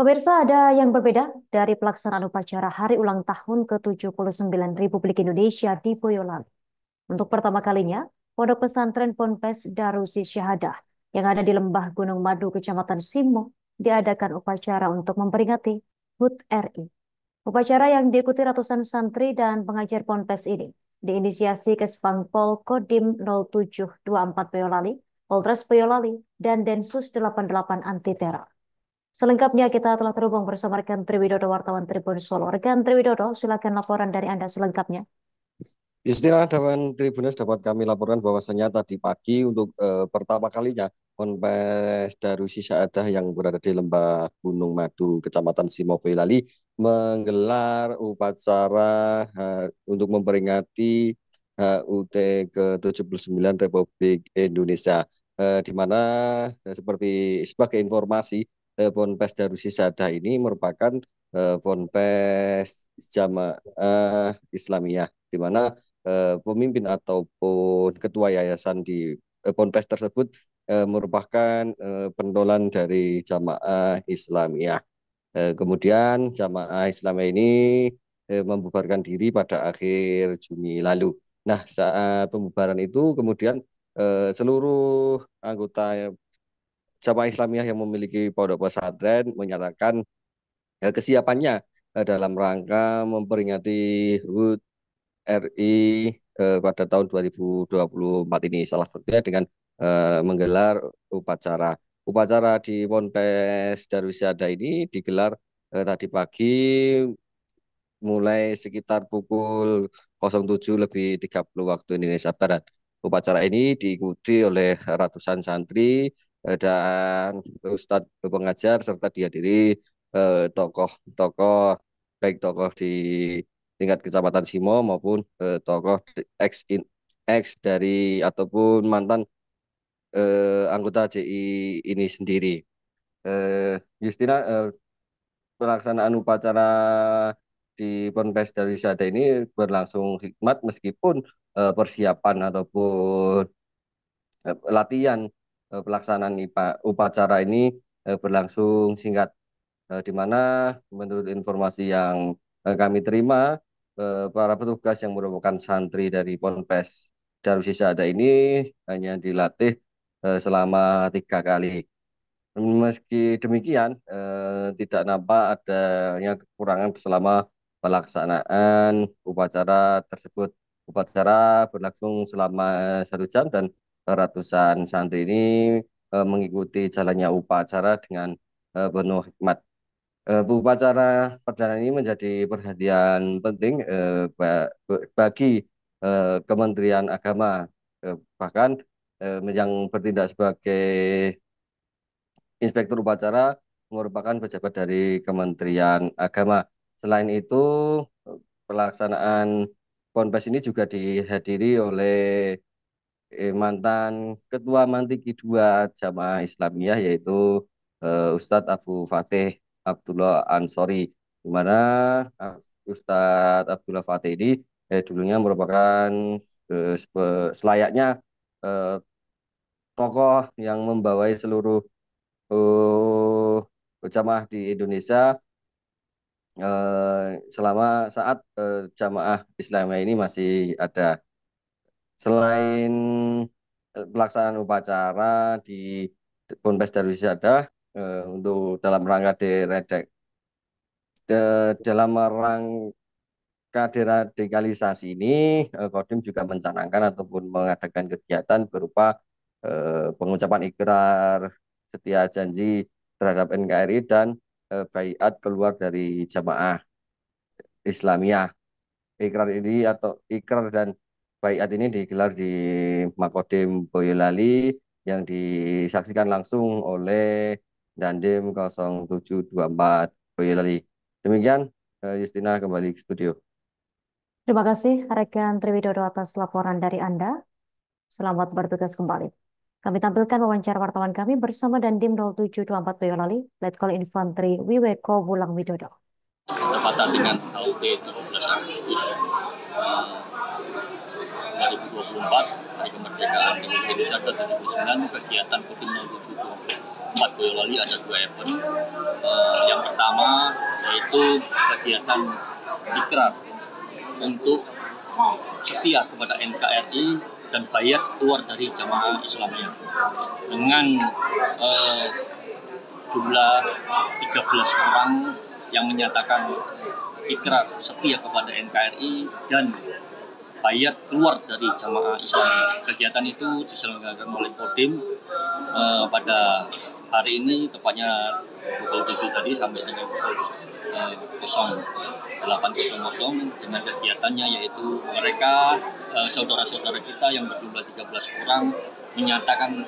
Pemirsa, ada yang berbeda dari pelaksanaan upacara Hari Ulang Tahun ke-79 Republik Indonesia di Boyolali. Untuk pertama kalinya, Pondok Pesantren Ponpes Darusi Syahadah yang ada di Lembah Gunung Madu, Kecamatan Simo, diadakan upacara untuk memperingati HUT RI. Upacara yang diikuti ratusan santri dan pengajar Ponpes ini diinisiasi ke Spangpol Kodim 0724 Boyolali, Polres Boyolali, dan Densus 88 Anti Selengkapnya kita telah terhubung bersama rekan Triwidodo wartawan Tribun Solo. Rekan Triwidodo, silakan laporan dari Anda selengkapnya. Istilah Dewan Tribunus dapat kami laporan senyata tadi pagi untuk e, pertama kalinya Ponpes Darusi Saadah yang berada di Lembah Gunung Madu, Kecamatan Simope Lali menggelar upacara e, untuk memperingati HUT eh, ke-79 Republik Indonesia e, di mana seperti sebagai informasi eh, ponpes Darussadah ini merupakan eh, ponpes jamaah eh, Islamiyah di mana eh, pemimpin ataupun ketua yayasan di eh, ponpes tersebut eh, merupakan eh, pendolan dari jamaah Islamiyah. Eh, kemudian jamaah Islamiyah ini eh, membubarkan diri pada akhir Juni lalu. Nah, saat pembubaran itu kemudian eh, seluruh anggota Jamaah Islamiyah yang memiliki pondok pesantren menyatakan eh, kesiapannya eh, dalam rangka memperingati HUT RI eh, pada tahun 2024 ini salah satunya dengan eh, menggelar upacara. Upacara di Ponpes Darwisada ini digelar eh, tadi pagi mulai sekitar pukul 07 lebih 30 waktu Indonesia Barat. Upacara ini diikuti oleh ratusan santri Eh, dan Ustadz pengajar serta dihadiri tokoh-tokoh eh, baik tokoh di tingkat kecamatan Simo maupun eh, tokoh ex in, ex dari ataupun mantan anggota JI ini sendiri. Justina pelaksanaan upacara di Ponpes dari Darusada ini berlangsung hikmat meskipun persiapan ataupun latihan Eh, pelaksanaan IPA, upacara ini eh, berlangsung singkat eh, di mana menurut informasi yang kami terima para petugas yang merupakan santri dari Ponpes Darusisa ada ini hanya dilatih selama tiga kali. Meski demikian, tidak nampak adanya kekurangan selama pelaksanaan upacara tersebut. Upacara berlangsung selama satu jam dan ratusan santri ini eh, mengikuti jalannya upacara dengan eh, penuh hikmat. Uh, upacara perdana ini menjadi perhatian penting uh, bagi uh, Kementerian Agama uh, bahkan uh, yang bertindak sebagai inspektur upacara merupakan pejabat dari Kementerian Agama. Selain itu, pelaksanaan ponpes ini juga dihadiri oleh eh, mantan ketua Mantiki kedua Jamaah Islamiyah yaitu eh, Ustadz Abu Fatih Abdullah Ansori di mana eh, Ustadz Abdullah Fatih ini eh, dulunya merupakan eh, selayaknya eh, tokoh yang membawai seluruh eh, jamaah di Indonesia eh, selama saat eh, jamaah islamiyah ini masih ada Selain eh, pelaksanaan upacara di Ponpes Darul ada eh, untuk dalam rangka deredek de, dalam rangka deradikalisasi ini eh, Kodim juga mencanangkan ataupun mengadakan kegiatan berupa eh, pengucapan ikrar setia janji terhadap NKRI dan eh, baiat keluar dari jamaah Islamiyah. Ikrar ini atau ikrar dan Baiat ini digelar di Makodim Boyolali yang disaksikan langsung oleh Dandim 0724 Boyolali. Demikian Justina eh, kembali ke studio. Terima kasih rekan Triwidodo atas laporan dari Anda. Selamat bertugas kembali. Kami tampilkan wawancara wartawan kami bersama Dandim 0724 Boyolali, Letkol Infanteri Wiweko Bulang Widodo. Tepatan dengan 17 Agustus, 1974 hari kemerdekaan di Indonesia 179 kegiatan putin 07 Empat Boyolali ada dua event uh, yang pertama yaitu kegiatan ikrar untuk setia kepada NKRI dan bayat keluar dari jamaah Islamnya dengan uh, jumlah 13 orang yang menyatakan ikrar setia kepada NKRI dan bayat keluar dari jamaah Islam. Kegiatan itu diselenggarakan oleh Kodim eh, pada hari ini tepatnya pukul 7 tadi sampai dengan pukul eh, kosong kosong kosong dengan kegiatannya yaitu mereka eh, saudara-saudara kita yang berjumlah 13 orang menyatakan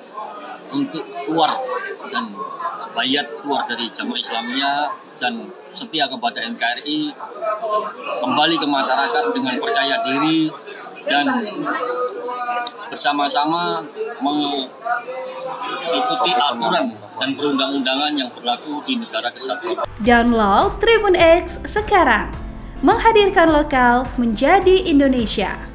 untuk keluar dan bayat keluar dari jamaah Islamnya dan setia kepada NKRI, kembali ke masyarakat dengan percaya diri dan bersama-sama mengikuti aturan dan perundang-undangan yang berlaku di negara kesatuan. Download Tribun X sekarang, menghadirkan lokal menjadi Indonesia.